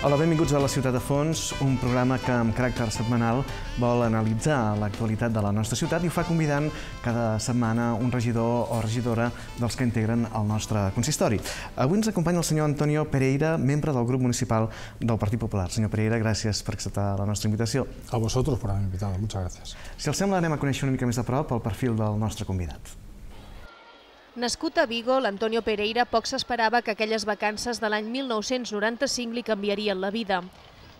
Hola, benvinguts a La Ciutat a Fons, un programa que amb caràcter setmanal vol analitzar l'actualitat de la nostra ciutat i ho fa convidant cada setmana un regidor o regidora dels que integren el nostre consistori. Avui ens acompanya el senyor Antonio Pereira, membre del grup municipal del Partit Popular. Senyor Pereira, gràcies per acceptar la nostra invitació. A vosaltres per haberme invitat, moltes gràcies. Si els sembla, anem a conèixer una mica més de prop el perfil del nostre convidat. Nascut a Vigo, l'Antonio Pereira poc s'esperava que aquelles vacances de l'any 1995 li canviarien la vida.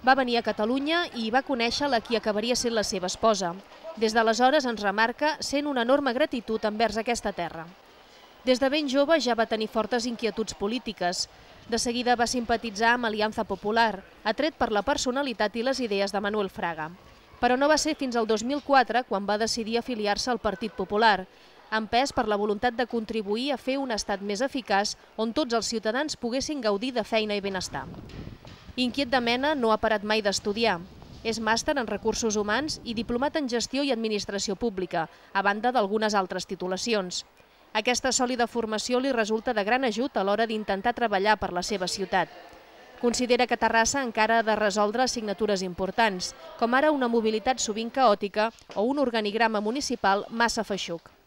Va venir a Catalunya i va conèixer la qui acabaria sent la seva esposa. Des d'aleshores ens remarca sent una enorme gratitud envers aquesta terra. Des de ben jove ja va tenir fortes inquietuds polítiques. De seguida va simpatitzar amb Aliança Popular, atret per la personalitat i les idees de Manuel Fraga. Però no va ser fins al 2004 quan va decidir afiliar-se al Partit Popular, empès per la voluntat de contribuir a fer un estat més eficaç on tots els ciutadans poguessin gaudir de feina i benestar. Inquiet de mena, no ha parat mai d'estudiar. És màster en recursos humans i diplomat en gestió i administració pública, a banda d'algunes altres titulacions. Aquesta sòlida formació li resulta de gran ajut a l'hora d'intentar treballar per la seva ciutat. Considera que Terrassa encara ha de resoldre assignatures importants, com ara una mobilitat sovint caòtica o un organigrama municipal massa feixuc.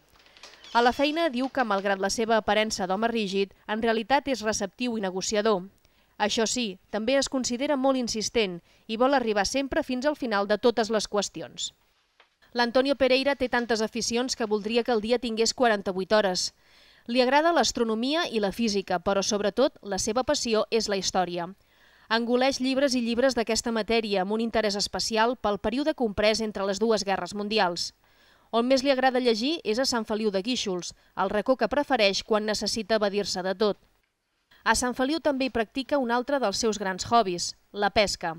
A la feina diu que, malgrat la seva aparença d'home rígid, en realitat és receptiu i negociador. Això sí, també es considera molt insistent i vol arribar sempre fins al final de totes les qüestions. L'Antonio Pereira té tantes aficions que voldria que el dia tingués 48 hores. Li agrada l'astronomia i la física, però sobretot la seva passió és la història. Engoleix llibres i llibres d'aquesta matèria amb un interès especial pel període comprès entre les dues guerres mundials. On més li agrada llegir és a Sant Feliu de Guíxols, el racó que prefereix quan necessita evadir-se de tot. A Sant Feliu també hi practica un altre dels seus grans hobbies, la pesca.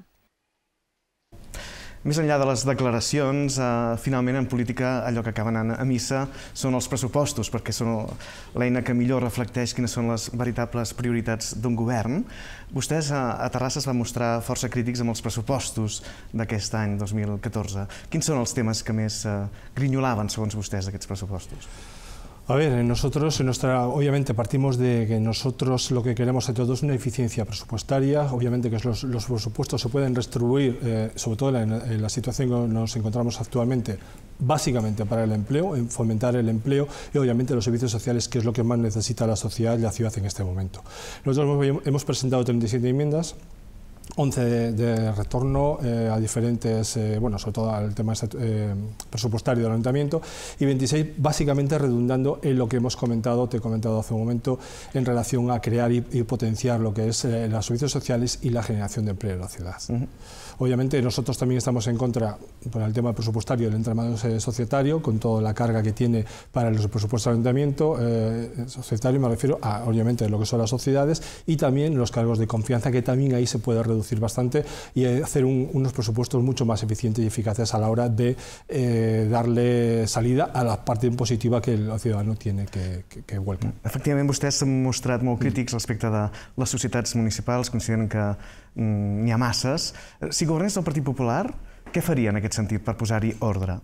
Més enllà de les declaracions, eh, finalment en política allò que acaba anant a missa són els pressupostos, perquè són l'eina que millor reflecteix quines són les veritables prioritats d'un govern. Vostès eh, a, a Terrassa es van mostrar força crítics amb els pressupostos d'aquest any 2014. Quins són els temes que més eh, grinyolaven, segons vostès, d'aquests pressupostos? A ver, eh, nosotros, en nuestra, obviamente, partimos de que nosotros lo que queremos de todos es una eficiencia presupuestaria, obviamente que los, presupuestos se pueden restribuir, eh, sobre todo en la, en la situación que nos encontramos actualmente, básicamente para el empleo, fomentar el empleo y obviamente los servicios sociales, que es lo que más necesita la sociedad y la ciudad en este momento. Nosotros hemos, hemos presentado 37 enmiendas, 11 de, retorno eh, a diferentes, eh, bueno, sobre todo al tema eh, presupuestario del ayuntamiento, y 26 básicamente redundando en lo que hemos comentado, te he comentado hace un momento, en relación a crear y, potenciar lo que es los servicios sociales y la generación de empleo en la ciudad. Obviamente nosotros también estamos en contra, por el tema presupuestario, del entramado societario, con toda la carga que tiene para los presupuestos del ayuntamiento, eh, societario me refiero a, obviamente, lo que son las sociedades y también los cargos de confianza, que también ahí se puede reducir bastante y hacer unos presupuestos mucho más eficientes y eficaces a la hora de eh, darle salida a la parte impositiva que el ciudadano tiene que, que, Efectivamente, ustedes se vostès muy muy mm. respecto respecto respecto de sociedades sociedades que Mm, n'hi ha masses. Eh, si governés el Partit Popular, què faria en aquest sentit per posar-hi ordre?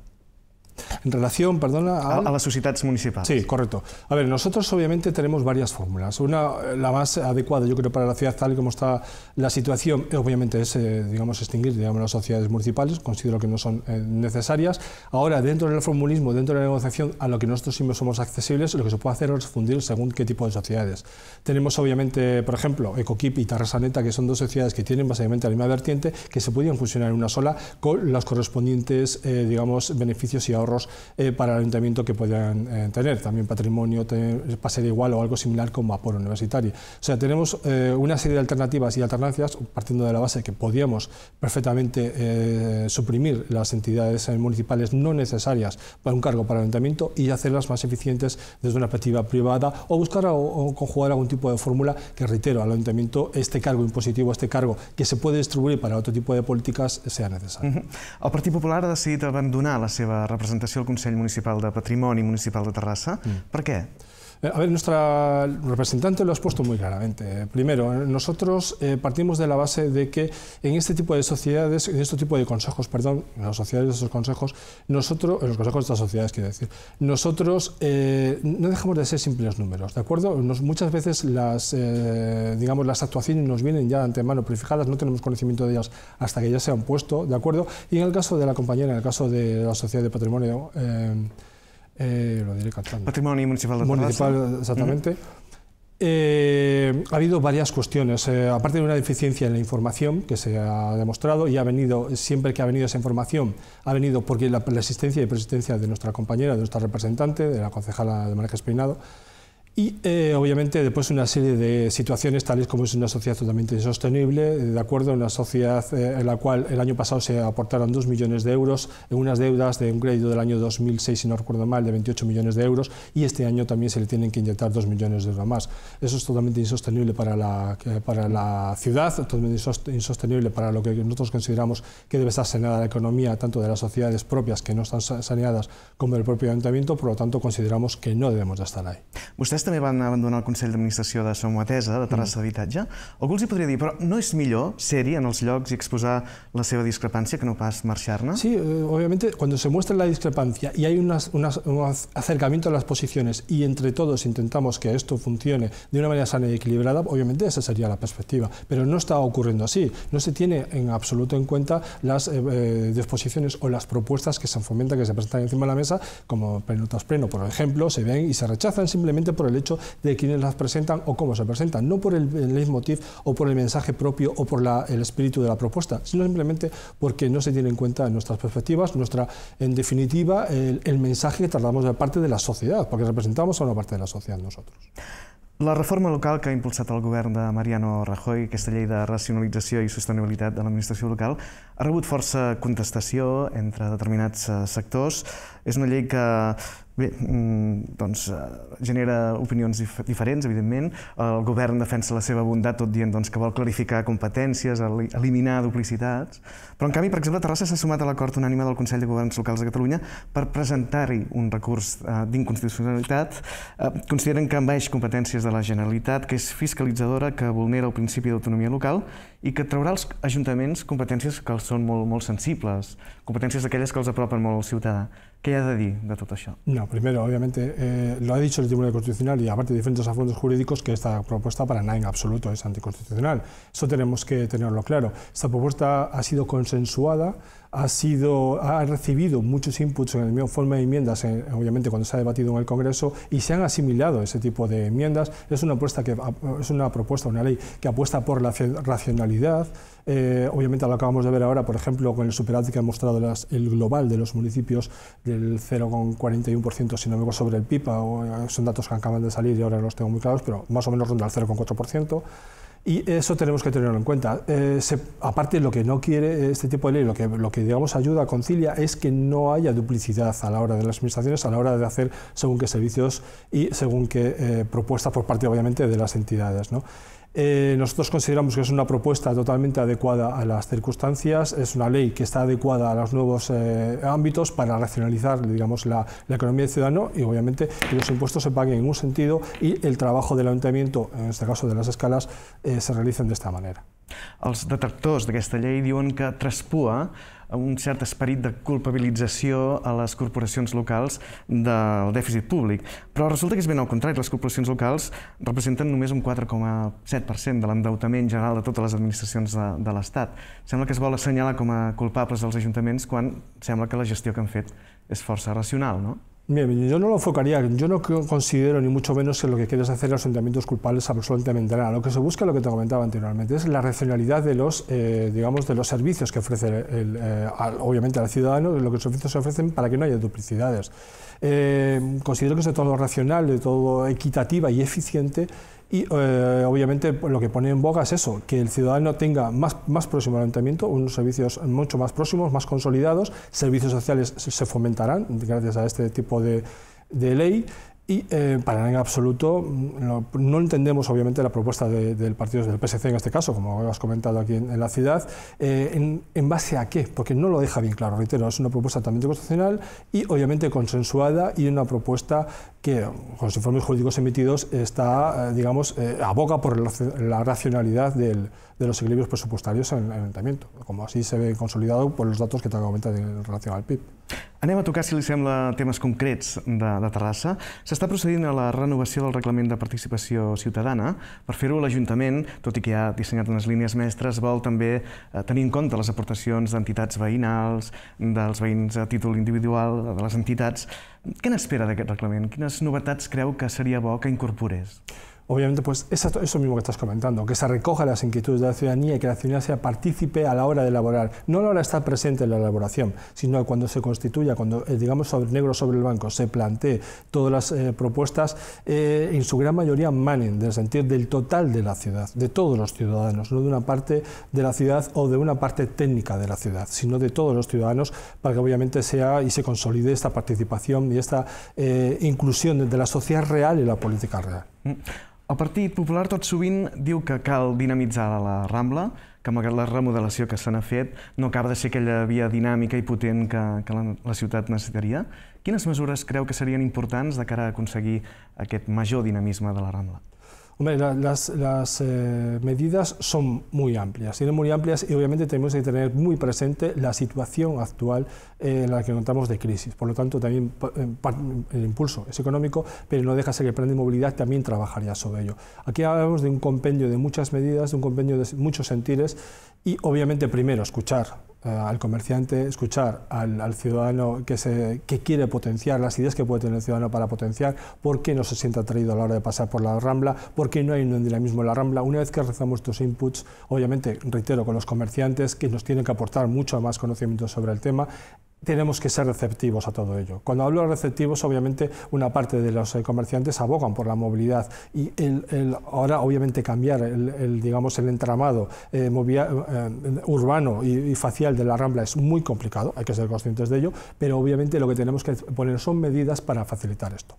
En relación, perdona... A, a, las sociedades municipales. Sí, correcto. A ver, nosotros obviamente tenemos varias fórmulas. Una, eh, la más adecuada, yo creo, para la ciudad tal y como está la situación, obviamente es, eh, digamos, extinguir digamos, las sociedades municipales, considero que no son eh, necesarias. Ahora, dentro del formulismo, dentro de la negociación, a lo que nosotros sí somos accesibles, lo que se puede hacer es fundir según qué tipo de sociedades. Tenemos, obviamente, por ejemplo, Ecoquip y Tarrasaneta, que son dos sociedades que tienen básicamente la misma vertiente, que se podían fusionar en una sola con los correspondientes, digamos, beneficios y ahorros eh, para el ayuntamiento que puedan eh, tener. También patrimonio para ser igual o algo similar con vapor universitario. O sea, tenemos eh, una serie de alternativas y alternancias partiendo de la base que podíamos perfectamente suprimir las entidades municipales no necesarias para un cargo para el ayuntamiento y hacerlas más eficientes desde una perspectiva privada o buscar o, conjugar algún tipo de fórmula que, reitero, al ayuntamiento este cargo impositivo, este cargo que se puede distribuir para otro tipo de políticas, sea necesario. El Partido Popular ha decidido abandonar la seva presentació al Consell Municipal de Patrimoni Municipal de Terrassa. Mm. Per què? Eh, a ver, nuestra representante lo ha expuesto muy claramente. Primero, nosotros eh, partimos de la base de que en este tipo de sociedades, en este tipo de consejos, perdón, en las sociedades de esos consejos, nosotros, en los consejos de estas sociedades, quiero decir, nosotros eh, no dejamos de ser simples números, ¿de acuerdo? muchas veces las, digamos, las actuaciones nos vienen ya de antemano prefijadas, no tenemos conocimiento de ellas hasta que ya se han puesto, ¿de acuerdo? Y en el caso de la compañera, en el caso de la sociedad de patrimonio, eh, Patrimonio Municipal de Municipal, exactamente. Eh, ha habido varias cuestiones, eh, aparte de una deficiencia en la información que se ha demostrado y ha venido, siempre que ha venido esa información, ha venido porque la, existencia y presencia de nuestra compañera, de nuestra representante, de la concejala de María Espinado, y eh, obviamente después una serie de situaciones, tales como es una sociedad totalmente insostenible, de acuerdo, una sociedad eh, en la cual el año pasado se aportaron 2 millones de euros, en unas deudas de un crédito del año 2006, si no recuerdo mal, de 28 millones de euros, y este año también se le tienen que inyectar 2 millones de euros más. Eso es totalmente insostenible para la, para la ciudad, totalmente insostenible para lo que nosotros consideramos que debe estar saneada la economía, tanto de las sociedades propias que no están saneadas como del propio ayuntamiento, por lo tanto consideramos que no debemos de estar ahí també van abandonar el de Administración de Somatesa, de Terrassa mm. d'Habitatge, algú els hi podria dir, però no es millor ser-hi en els llocs i exposar la seva discrepancia que no pas marxar-ne? Sí, eh, obviamente, cuando se muestra la discrepancia y hay unas, un acercamiento a las posiciones y entre todos intentamos que esto funcione de una manera sana y equilibrada, obviamente esa sería la perspectiva, pero no está ocurriendo así. No se tiene en absoluto en cuenta las eh, eh, disposiciones o las propuestas que se fomentan, que se presentan encima de la mesa, como pleno tras pleno, por ejemplo, se ven y se rechazan simplemente por el hecho de quienes las presentan o cómo se presentan, no por el, leitmotiv o por el mensaje propio o por el espíritu de la propuesta, sino simplemente porque no se tiene en cuenta nuestras perspectivas, nuestra, en definitiva, el, mensaje que tratamos de parte de la sociedad, porque representamos a una parte de la sociedad nosotros. La reforma local que ha impulsado el gobierno de Mariano Rajoy, que la ley de racionalización y sostenibilidad de la administración local, ha rebut fuerza contestación entre determinados eh, sectores. Es una ley que Bé, mm, doncs eh, genera opinions dif diferents, evidentment. El govern defensa la seva bondat tot dient doncs, que vol clarificar competències, eliminar duplicitats. Però, en canvi, per exemple, Terrassa s'ha sumat a l'acord unànime del Consell de Governs Locals de Catalunya per presentar-hi un recurs eh, d'inconstitucionalitat, eh, consideren que envaeix competències de la Generalitat, que és fiscalitzadora, que vulnera el principi d'autonomia local i que traurà als ajuntaments competències que els són molt, molt sensibles, competències aquelles que els apropen molt al ciutadà. hi ha de dir de tot això? No, primero, obviamente, eh, lo ha dicho el Tribunal Constitucional y aparte de diferentes acuerdos jurídicos que esta propuesta para nada en absoluto es anticonstitucional. Eso tenemos que tenerlo claro. Esta propuesta ha sido consensuada ha, sido, ha recibido muchos inputs en el forma de enmiendas, obviamente cuando se ha debatido en el Congreso, y se han asimilado ese tipo de enmiendas. Es una, apuesta que, es una propuesta, una ley que apuesta por la racionalidad. Eh, obviamente lo acabamos de ver ahora, por ejemplo, con el superávit que ha mostrado el global de los municipios del 0,41%, si no me equivoco, sobre el PIPA, o, eh, son datos que acaban de salir y ahora los tengo muy claros, pero más o menos ronda el 0,4%. Y eso tenemos que tenerlo en cuenta. Eh, aparte, lo que no quiere este tipo de ley, lo que, lo que digamos ayuda, concilia, es que no haya duplicidad a la hora de las administraciones, a la hora de hacer según qué servicios y según qué eh, propuestas por parte, obviamente, de las entidades. Eh, nosotros consideramos que es una propuesta totalmente adecuada a las circunstancias, es una ley que está adecuada a los nuevos eh, ámbitos para racionalizar digamos, la, economía del ciudadano y obviamente que los impuestos se paguen en un sentido y el trabajo del ayuntamiento, en este caso de las escalas, eh, se realicen de esta manera. de esta ley que traspua un cert esperit de culpabilització a les corporacions locals del dèficit públic. Però resulta que és ben al contrari. Les corporacions locals representen només un 4,7% de l'endeutament general de totes les administracions de, de l'Estat. Sembla que es vol assenyalar com a culpables els ajuntaments quan sembla que la gestió que han fet és força racional, no? Bien, yo no lo enfocaría, yo no considero ni mucho menos que lo que quieres hacer los ayuntamientos culpables absolutamente nada. Lo que se busca, lo que te comentaba anteriormente, es la racionalidad de los, eh, digamos, de los servicios que ofrece, el, eh, obviamente al ciudadano, de lo que los servicios se ofrecen para que no haya duplicidades. Eh, considero que es de todo racional, de todo equitativa y eficiente y eh, obviamente pues, lo que pone en boga es eso, que el ciudadano tenga más, más próximo al ayuntamiento, unos servicios mucho más próximos, más consolidados, servicios sociales se fomentarán gracias a este tipo de ley y eh, para nada en absoluto, no, entendemos obviamente la propuesta del partido del PSC en este caso, como has comentado aquí en, la ciudad, eh, en, base a qué, porque no lo deja bien claro, reitero, es una propuesta también constitucional y obviamente consensuada y una propuesta que con los informes jurídicos emitidos está, eh, digamos, aboga por la racionalidad de los equilibrios presupuestarios en, el ayuntamiento, como así se ve consolidado por los datos que te aumentan en relación al PIB. Anem a tocar, si li sembla, temes concrets de, de Terrassa. S'està procedint a la renovació del reglament de participació ciutadana. Per fer-ho, l'Ajuntament, tot i que ha dissenyat unes línies mestres, vol també eh, tenir en compte les aportacions d'entitats veïnals, dels veïns a títol individual, de les entitats. Què n'espera d'aquest reglament? Quines novetats creu que seria bo que incorporés? obviamente pues eso, mismo que estás comentando, que se recoja las inquietudes de la ciudadanía y que la ciudadanía sea partícipe a la hora de elaborar, no a la hora de estar presente en la elaboración, sino cuando se constituya, cuando eh, digamos sobre negro sobre el banco se plantee todas las eh, propuestas, eh, en su gran mayoría manen del sentido del total de la ciudad, de todos los ciudadanos, no de una parte de la ciudad o de una parte técnica de la ciudad, sino de todos los ciudadanos para que obviamente sea y se consolide esta participación y esta inclusión de la sociedad real y la política real. Mm. El Partit Popular tot sovint diu que cal dinamitzar la Rambla, que malgrat la remodelació que se n'ha fet no acaba de ser aquella via dinàmica i potent que, que la, la ciutat necessitaria. Quines mesures creu que serien importants de cara a aconseguir aquest major dinamisme de la Rambla? las, eh, medidas son muy amplias, son muy amplias y obviamente tenemos que tener muy presente la situación actual eh, en la que contamos de crisis. Por lo tanto, también eh, el impulso es económico, pero no deja ser que el plan de movilidad también trabajaría sobre ello. Aquí hablamos de un compendio de muchas medidas, de un compendio de muchos sentires y obviamente primero escuchar eh, al comerciante, escuchar al, ciudadano que, se, que quiere potenciar, las ideas que puede tener el ciudadano para potenciar, por qué no se siente atraído a la hora de pasar por la Rambla, por qué no hay un dinamismo en la Rambla. Una vez que realizamos estos inputs, obviamente, reitero, con los comerciantes que nos tienen que aportar mucho más conocimiento sobre el tema, tenemos que ser receptivos a todo ello. Cuando hablo de receptivos, obviamente una parte de los eh, comerciantes abogan por la movilidad y ahora obviamente cambiar el, digamos, el entramado eh, eh, urbano y, facial de la Rambla es muy complicado, hay que ser conscientes de ello, pero obviamente lo que tenemos que poner son medidas para facilitar esto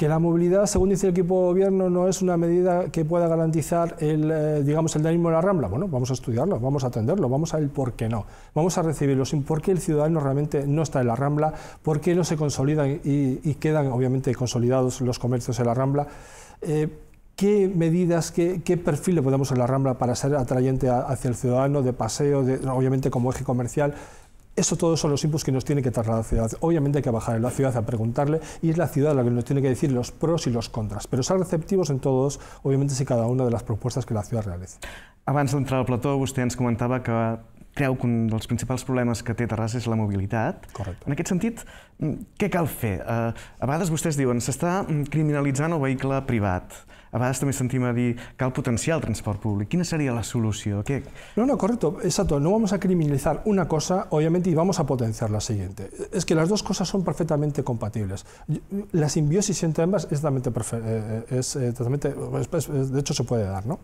que la movilidad, según dice el equipo de gobierno, no es una medida que pueda garantizar el, eh, digamos, el dinamismo de la Rambla. Bueno, vamos a estudiarlo, vamos a atenderlo, vamos a ver por qué no. Vamos a recibirlo sin por qué el ciudadano realmente no está en la Rambla, por qué no se consolidan y, quedan, obviamente, consolidados los comercios en la Rambla. Eh, ¿Qué medidas, qué, perfil le podemos en la Rambla para ser atrayente hacia el ciudadano de paseo, obviamente como eje comercial Eso todos son los inputs que nos tiene que trasladar la ciudad. Obviamente hay que bajar en la ciudad a preguntarle y es la ciudad la que nos tiene que decir los pros y los contras, pero ser receptivos en todos, obviamente, si cada una de las propuestas que la ciudad realice. Abans d'entrar al plató, vostè ens comentava que creu que un dels principals problemes que té Terrassa és la mobilitat. Correcte. En aquest sentit, mm, què cal fer? Eh, a vegades vostès diuen s'està mm, criminalitzant el vehicle privat. a vegades també sentim a de cal potencial el transport público. Quién sería la solución? No, no, correcto, exacto. No vamos a criminalizar una cosa, obviamente, y vamos a potenciar la siguiente. Es que las dos cosas son perfectamente compatibles. La simbiosis entre ambas es totalmente, eh, eh, es, eh, totalmente de hecho, se puede dar, ¿no?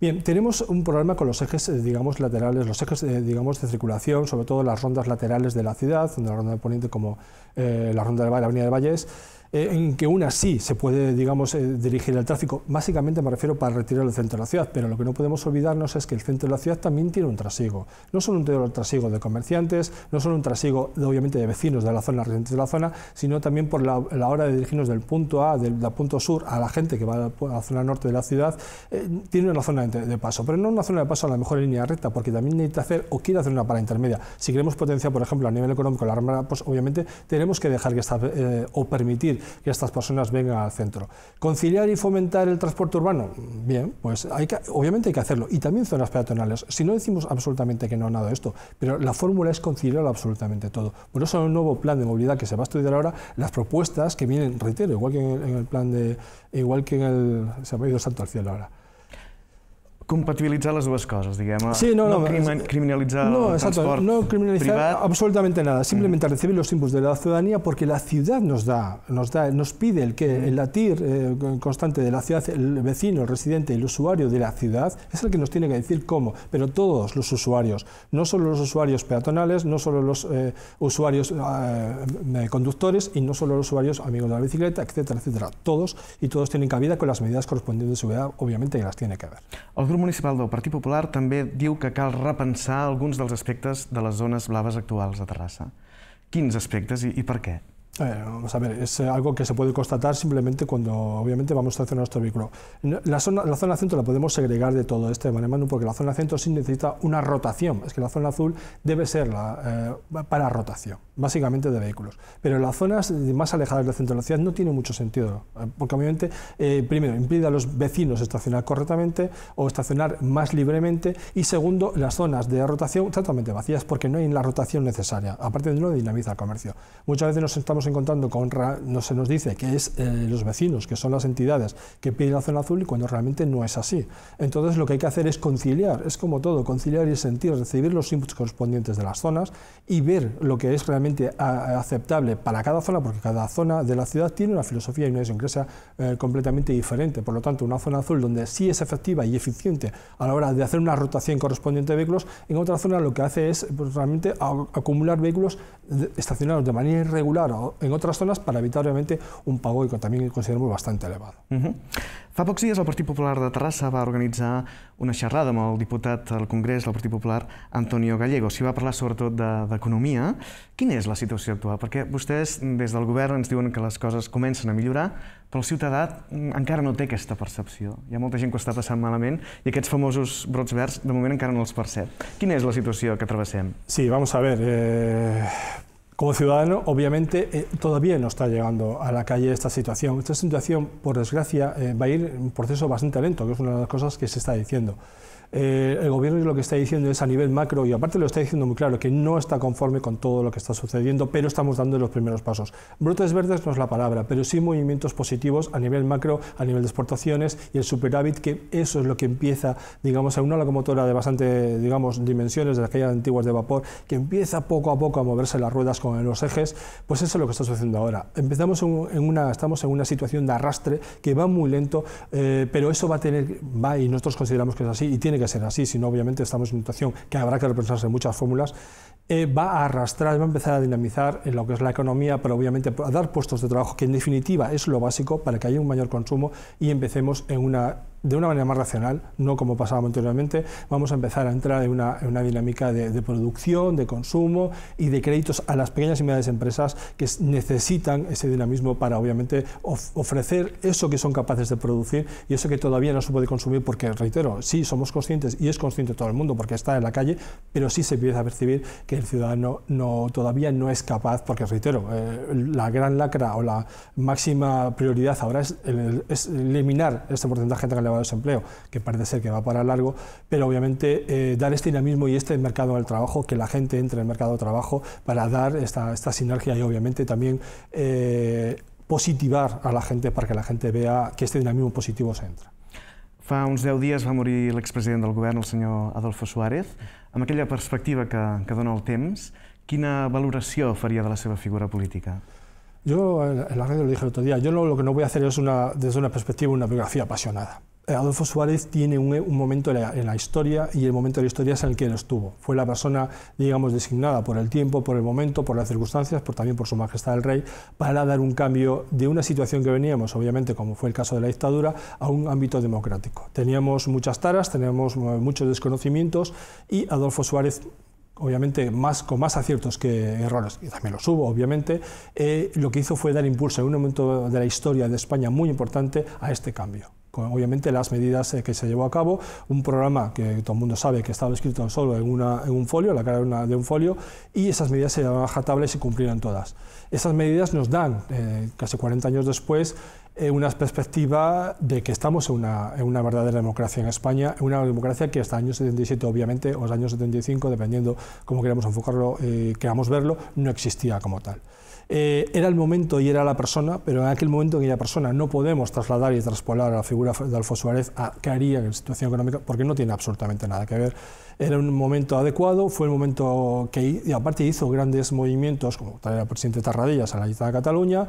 Bien, tenemos un problema con los ejes, digamos, laterales, los ejes, digamos, de circulación, sobre todo las rondas laterales de la ciudad, donde la ronda de Poniente como la ronda de la Avenida de Valles, eh, en que una sí se puede, digamos, eh, dirigir el tráfico. Básicamente me refiero para retirar el centro de la ciudad, pero lo que no podemos olvidarnos es que el centro de la ciudad también tiene un trasiego. No solo un trasiego de comerciantes, no solo un trasiego, obviamente, de vecinos de la zona, residentes de la zona, sino también por la, hora de dirigirnos del punto A, del, punto sur, a la gente que va a la, zona norte de la ciudad, eh, tiene una zona de, paso, pero no una zona de paso a la mejor línea recta, porque también necesita hacer o quiere hacer una parada intermedia. Si queremos potenciar, por ejemplo, a nivel económico la armada, pues obviamente tenemos que dejar que esta, o permitir que estas personas vengan al centro. Conciliar y fomentar el transporte urbano, bien, pues obviamente hay que hacerlo. Y también zonas peatonales. Si no decimos absolutamente que no ha nada de esto, pero la fórmula es conciliar absolutamente todo. Por eso en el nuevo plan de movilidad que se va a estudiar ahora, las propuestas que vienen, reitero, igual que en el, plan de, igual que en el, se ha ido santo al cielo ahora compatibilizar las dos cosas, digamos. no, criminalizar criminalizar absolutamente nada, simplemente mm. recibir los impulsos de la ciudadanía porque la ciudad nos da, nos da, nos pide el que mm. el latir eh, constante de la ciudad, el vecino, el residente, el usuario de la ciudad es el que nos tiene que decir cómo, pero todos los usuarios, no solo los usuarios peatonales, no solo los eh, usuarios eh, conductores y no solo los usuarios amigos de la bicicleta, etcétera, etcétera, todos y todos tienen cabida con las medidas correspondientes de seguridad, obviamente que las tiene que haber municipal del Partit Popular també diu que cal repensar alguns dels aspectes de les zones blaves actuals a Terrassa. Quins aspectes i, i per què? Eh, vamos a ver, es eh, algo que se puede constatar simplemente cuando, obviamente, vamos a hacer nuestro vehículo. La zona, la zona centro la podemos segregar de todo este manemano porque la zona centro sí necesita una rotación. Es que la zona azul debe ser la, eh, para rotación, básicamente de vehículos. Pero las zonas más alejadas del centro de la ciudad no tiene mucho sentido, porque obviamente, primero, impide a los vecinos estacionar correctamente o estacionar más libremente y segundo, las zonas de rotación totalmente vacías porque no hay la rotación necesaria. Aparte de no dinamiza el comercio. Muchas veces nos estamos encontrando con, no se nos dice que es eh, los vecinos, que son las entidades que piden la zona azul y cuando realmente no es así. Entonces lo que hay que hacer es conciliar, es como todo, conciliar y sentir, recibir los inputs correspondientes de las zonas y ver lo que es realmente aceptable para cada zona, porque cada zona de la ciudad tiene una filosofía y una idiosincrasia eh, completamente diferente. Por lo tanto, una zona azul donde sí es efectiva y eficiente a la hora de hacer una rotación correspondiente de vehículos, en otra zona lo que hace es pues, realmente acumular vehículos estacionados de manera irregular en otras zonas para evitar obviamente un pago que también consideramos bastante elevado. Uh -huh. Fa pocs dies el Partit Popular de Terrassa va organitzar una xerrada amb el diputat al Congrés del Partit Popular, Antonio Gallego. S'hi va parlar sobretot d'economia. De, Quina és la situació actual? Perquè vostès des del govern ens diuen que les coses comencen a millorar, però el ciutadà mm, encara no té aquesta percepció. Hi ha molta gent que ho està passant malament i aquests famosos brots verds de moment encara no els percep. Quina és la situació que travessem? Sí, vamos a ver. Eh... Como ciudadano, obviamente, eh, todavía no está llegando a la calle esta situación. Esta situación, por desgracia, eh, va a ir en un proceso bastante lento, que es una de las cosas que se está diciendo. Eh, el gobierno lo que está diciendo es a nivel macro, y aparte lo está diciendo muy claro, que no está conforme con todo lo que está sucediendo, pero estamos dando los primeros pasos. Brotes verdes no es la palabra, pero sí movimientos positivos a nivel macro, a nivel de exportaciones y el superávit, que eso es lo que empieza, digamos, a una locomotora de bastante, digamos, dimensiones de aquellas antiguas de vapor, que empieza poco a poco a moverse las ruedas con los ejes, pues eso es lo que está sucediendo ahora. Empezamos en una, estamos en una situación de arrastre que va muy lento, eh, pero eso va a tener, va y nosotros consideramos que es así, y tiene que ser así, sino obviamente estamos en una situación que habrá que repensarse muchas fórmulas, eh, va a arrastrar, va a empezar a dinamizar en lo que es la economía, pero obviamente a dar puestos de trabajo, que en definitiva es lo básico para que haya un mayor consumo y empecemos en una de una manera más racional, no como pasábamos anteriormente, vamos a empezar a entrar en una, una dinámica de, producción, de consumo y de créditos a las pequeñas y medianas empresas que necesitan ese dinamismo para, obviamente, ofrecer eso que son capaces de producir y eso que todavía no se puede consumir porque, reitero, sí somos conscientes y es consciente todo el mundo porque está en la calle, pero sí se empieza a percibir que el ciudadano no, todavía no es capaz porque, reitero, eh, la gran lacra o la máxima prioridad ahora es, eliminar este porcentaje de desempleo, que parece ser que va a parar largo, pero obviamente eh, dar este dinamismo y este mercado del trabajo, que la gente entre en el mercado de trabajo para dar esta, esta sinergia y obviamente también eh, positivar a la gente para que la gente vea que este dinamismo positivo se entra. Fa uns 10 dies va morir l'expresident del gobierno, el señor Adolfo Suárez. Amb aquella perspectiva que, que dona el temps, quina valoració faria de la seva figura política? Yo en la radio lo dije el otro día, yo lo que no voy a hacer es una, desde una perspectiva una biografía apasionada. Adolfo Suárez tiene un, momento en la, historia y el momento de la historia es en el que él estuvo. Fue la persona, digamos, designada por el tiempo, por el momento, por las circunstancias, por, también por su majestad el rey, para dar un cambio de una situación que veníamos, obviamente, como fue el caso de la dictadura, a un ámbito democrático. Teníamos muchas taras, teníamos eh, muchos desconocimientos y Adolfo Suárez obviamente más, con más aciertos que errores, y también los hubo, obviamente, eh, lo que hizo fue dar impulso en un momento de la historia de España muy importante a este cambio obviamente las medidas eh, que se llevó a cabo, un programa que todo el mundo sabe que estaba escrito solo en, una, en un folio, la cara de, un folio, y esas medidas se llevaban a y se cumplieron todas. Esas medidas nos dan, eh, casi 40 años después, eh, una perspectiva de que estamos en una, verdadera democracia en España, una democracia que hasta el año 77, obviamente, o los años 75, dependiendo cómo queramos enfocarlo, queramos verlo, no existía como tal. Eh, era el momento y era la persona, pero en aquel momento en aquella persona no podemos trasladar y traspolar a la figura de Alfonso Suárez a que haría en situación económica, porque no tiene absolutamente nada que ver. Era un momento adecuado, fue el momento que, aparte hizo grandes movimientos, como traer al presidente Tarradellas a la lista de Cataluña,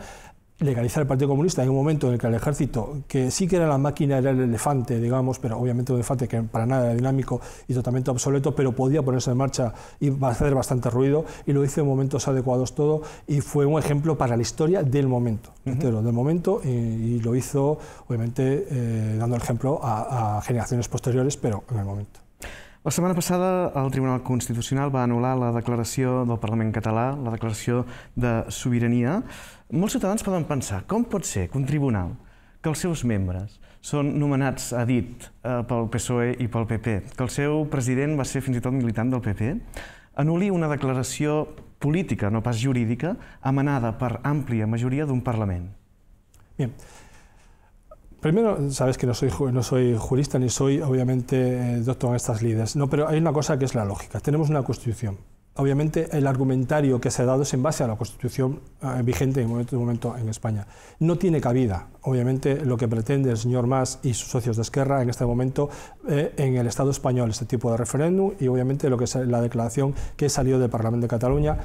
legalizar el Partido Comunista en un momento en el que el ejército, que sí que era la máquina, era el elefante, digamos, pero obviamente un elefante que para nada era dinámico y totalmente obsoleto, pero podía ponerse en marcha y hacer bastante ruido, y lo hizo en momentos adecuados todo, y fue un ejemplo para la historia del momento, entero, del momento, y, lo hizo, obviamente, eh, dando el ejemplo a generaciones posteriores, pero en el momento. La setmana passada el Tribunal Constitucional va anul·lar la declaració del Parlament català, la declaració de sobirania. Molts ciutadans poden pensar, com pot ser que un tribunal, que els seus membres són nomenats a dit eh, pel PSOE i pel PP, que el seu president va ser fins i tot militant del PP, anul·li una declaració política, no pas jurídica, emanada per àmplia majoria d'un Parlament? Bien. Primero, sabes que no soy, no soy jurista ni soy, obviamente, eh, doctor en estas líderes. No, pero hay una cosa que es la lógica. Tenemos una Constitución. Obviamente, el argumentario que se ha dado es en base a la Constitución eh, vigente en este momento en España. No tiene cabida, obviamente, lo que pretende el señor Mas y sus socios de Esquerra en este momento eh, en el Estado español, este tipo de referéndum y, obviamente, lo que es la declaración que salió del Parlamento de Cataluña.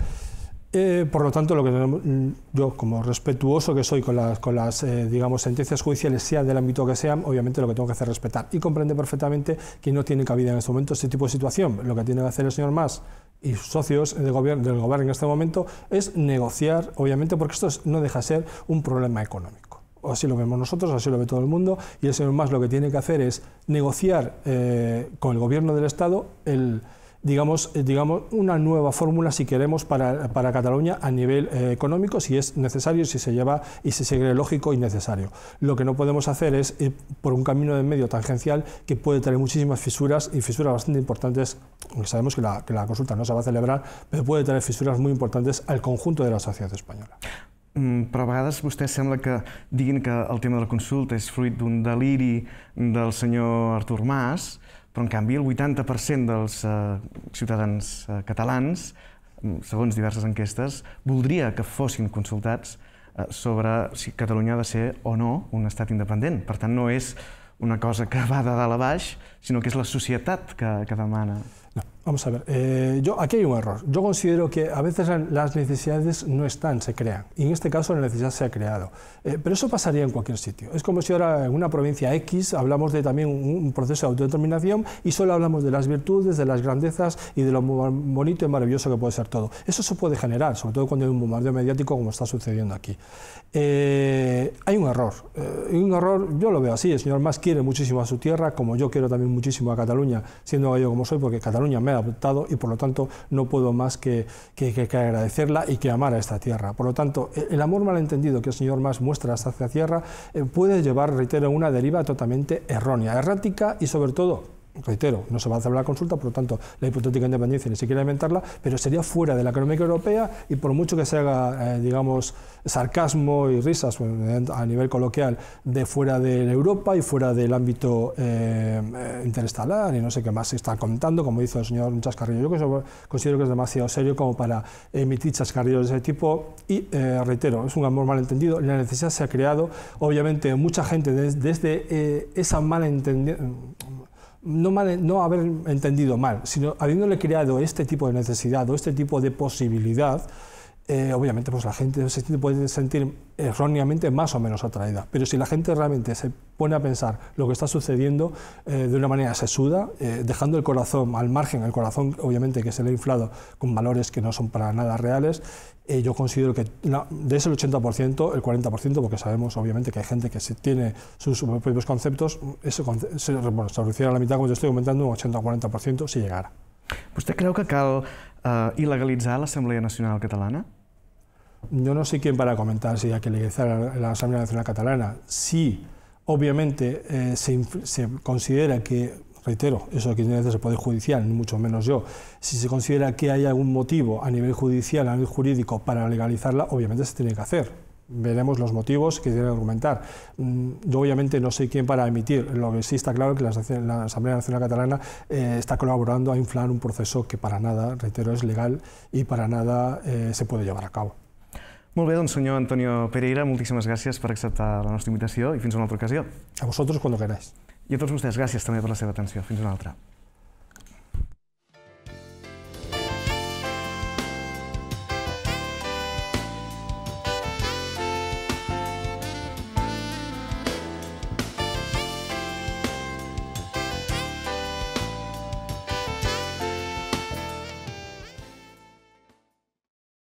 Eh, por lo tanto, lo que mm, yo, como respetuoso que soy con las, con las eh, digamos, sentencias judiciales, sea del ámbito que sean, obviamente lo que tengo que hacer es respetar. Y comprende perfectamente que no tiene cabida en este momento este tipo de situación. Lo que tiene que hacer el señor Mas y sus socios del gobierno, del gobierno en este momento es negociar, obviamente, porque esto no deja de ser un problema económico así lo vemos nosotros, así lo ve todo el mundo, y el señor Mas lo que tiene que hacer es negociar eh, con el gobierno del Estado el, digamos, eh, digamos una nueva fórmula, si queremos, para, para Cataluña a nivel eh, económico, si es necesario, si se lleva y si sigue lógico y necesario. Lo que no podemos hacer es ir por un camino de medio tangencial que puede tener muchísimas fisuras y fisuras bastante importantes, aunque sabemos que la, que la consulta no se va a celebrar, pero puede tener fisuras muy importantes al conjunto de la sociedad española. Mm, però a vegades vostè sembla que diguin que el tema de la consulta fruto fruit un delirio del señor Artur Mas, Però, en canvi, el 80% dels eh, ciutadans eh, catalans, mm, segons diverses enquestes, voldria que fossin consultats eh, sobre si Catalunya ha de ser o no un estat independent. Per tant, no és una cosa que va de dalt a baix, sinó que és la societat que, que demana. No. Vamos a ver, eh, yo, aquí hay un error. Yo considero que a veces las necesidades no están, se crean. Y en este caso la necesidad se ha creado. Eh, pero eso pasaría en cualquier sitio. Es como si ahora en una provincia X hablamos de también un, proceso de autodeterminación y solo hablamos de las virtudes, de las grandezas y de lo bonito y maravilloso que puede ser todo. Eso se puede generar, sobre todo cuando hay un bombardeo mediático como está sucediendo aquí. Eh, hay un error. un error, yo lo veo así. El señor Mas quiere muchísimo a su tierra, como yo quiero también muchísimo a Cataluña, siendo yo como soy, porque Cataluña me adoptado y por lo tanto no puedo más que, agradecerla y que amar a esta tierra. Por lo tanto, e, el amor malentendido que el Señor más muestra hacia la tierra eh, puede llevar, reitero, una deriva totalmente errónea, errática y sobre todo reitero, no se va a hacer la consulta, por lo tanto, la hipotética independencia ni siquiera inventarla, pero sería fuera de la economía europea y por mucho que se haga, eh, digamos, sarcasmo y risas pues, a nivel coloquial de fuera de Europa y fuera del ámbito eh, eh y no sé qué más se está contando, como hizo el señor Chascarrillo. Yo considero que es demasiado serio como para emitir chascarrillos de ese tipo y, eh, reitero, es un amor malentendido, la necesidad se ha creado, obviamente mucha gente desde, esa mala no, haber entendido mal, sino habiéndole creado este tipo de necesidad o este tipo de posibilidad, eh, obviamente pues la gente se puede sentir erróneamente más o menos atraída. Pero si la gente realmente se pone a pensar lo que está sucediendo eh, de una manera sesuda, eh, dejando el corazón al margen, el corazón obviamente que se le ha inflado con valores que no son para nada reales, yo considero que de ese 80%, el 40%, porque sabemos obviamente que hay gente que tiene sus propios conceptos, se, reducirá a la mitad, como yo estoy comentando, un 80-40% si llegara. ¿Usted cree que cal ilegalizar la Asamblea Nacional Catalana? Yo no sé quién para comentar si hay que legalizar la Asamblea Nacional Catalana. Si, obviamente eh, se, considera que, reitero, eso que tiene el Poder Judicial, mucho menos yo, si se considera que hay algún motivo a nivel judicial, a nivel jurídico, para legalizarla, obviamente se tiene que hacer. Veremos los motivos que tienen que argumentar. Mm, yo obviamente no sé quién para emitir. Lo que sí está claro es que la, Asamblea Nacional Catalana eh, está colaborando a inflar un proceso que para nada, reitero, es legal y para nada eh, se puede llevar a cabo. Molt bé, doncs senyor Antonio Pereira, moltíssimes gràcies per acceptar la nostra invitació i fins a una altra ocasió. A vosaltres, quan queràs. I a tots vostès, gràcies també per la seva atenció. Fins una altra.